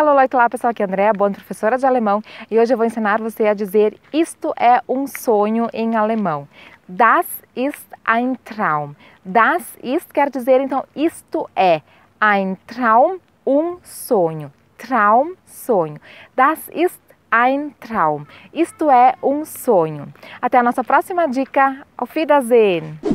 Hello, Leute olá pessoal, aqui é a Andrea boa professora de alemão, e hoje eu vou ensinar você a dizer isto é um sonho em alemão. Das ist ein Traum. Das ist quer dizer, então, isto é. Ein Traum, um sonho. Traum, sonho. Das ist ein Traum. Isto é um sonho. Até a nossa próxima dica. Auf Wiedersehen!